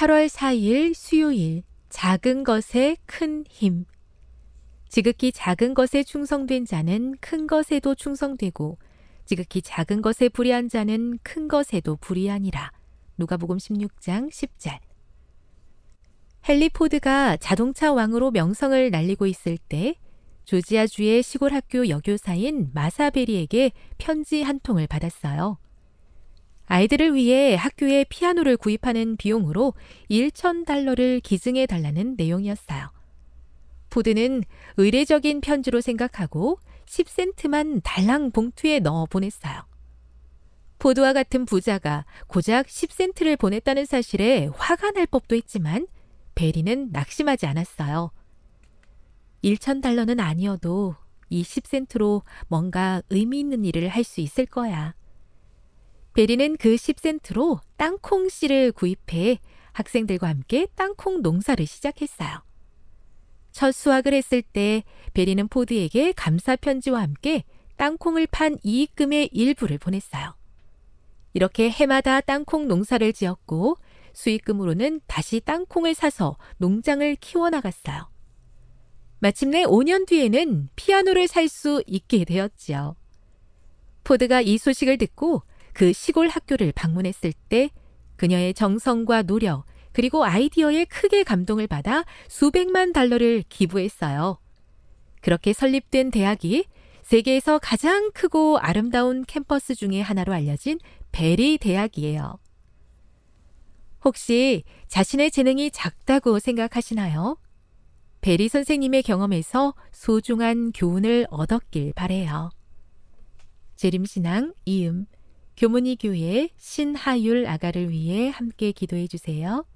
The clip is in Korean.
8월 4일 수요일 작은 것에 큰 힘. 지극히 작은 것에 충성된 자는 큰 것에도 충성되고 지극히 작은 것에 불의한 자는 큰 것에도 불의하니라. 누가복음 16장 10절. 헨리 포드가 자동차 왕으로 명성을 날리고 있을 때 조지아주의 시골 학교 여교사인 마사베리에게 편지 한 통을 받았어요. 아이들을 위해 학교에 피아노를 구입하는 비용으로 1,000달러를 기증해 달라는 내용이었어요. 포드는 의례적인 편지로 생각하고 10센트만 달랑 봉투에 넣어 보냈어요. 포드와 같은 부자가 고작 10센트를 보냈다는 사실에 화가 날 법도 했지만 베리는 낙심하지 않았어요. 1,000달러는 아니어도 20센트로 뭔가 의미 있는 일을 할 수 있을 거야. 베리는 그 10센트로 땅콩 씨를 구입해 학생들과 함께 땅콩 농사를 시작했어요. 첫 수확을 했을 때 베리는 포드에게 감사 편지와 함께 땅콩을 판 이익금의 일부를 보냈어요. 이렇게 해마다 땅콩 농사를 지었고 수익금으로는 다시 땅콩을 사서 농장을 키워나갔어요. 마침내 5년 뒤에는 피아노를 살 수 있게 되었지요. 포드가 이 소식을 듣고 그 시골 학교를 방문했을 때 그녀의 정성과 노력 그리고 아이디어에 크게 감동을 받아 수백만 달러를 기부했어요. 그렇게 설립된 대학이 세계에서 가장 크고 아름다운 캠퍼스 중에 하나로 알려진 베리 대학이에요. 혹시 자신의 재능이 작다고 생각하시나요? 베리 선생님의 경험에서 소중한 교훈을 얻었길 바래요. 재림신앙 이음 교문이 교회 신하율 아가를 위해 함께 기도해 주세요.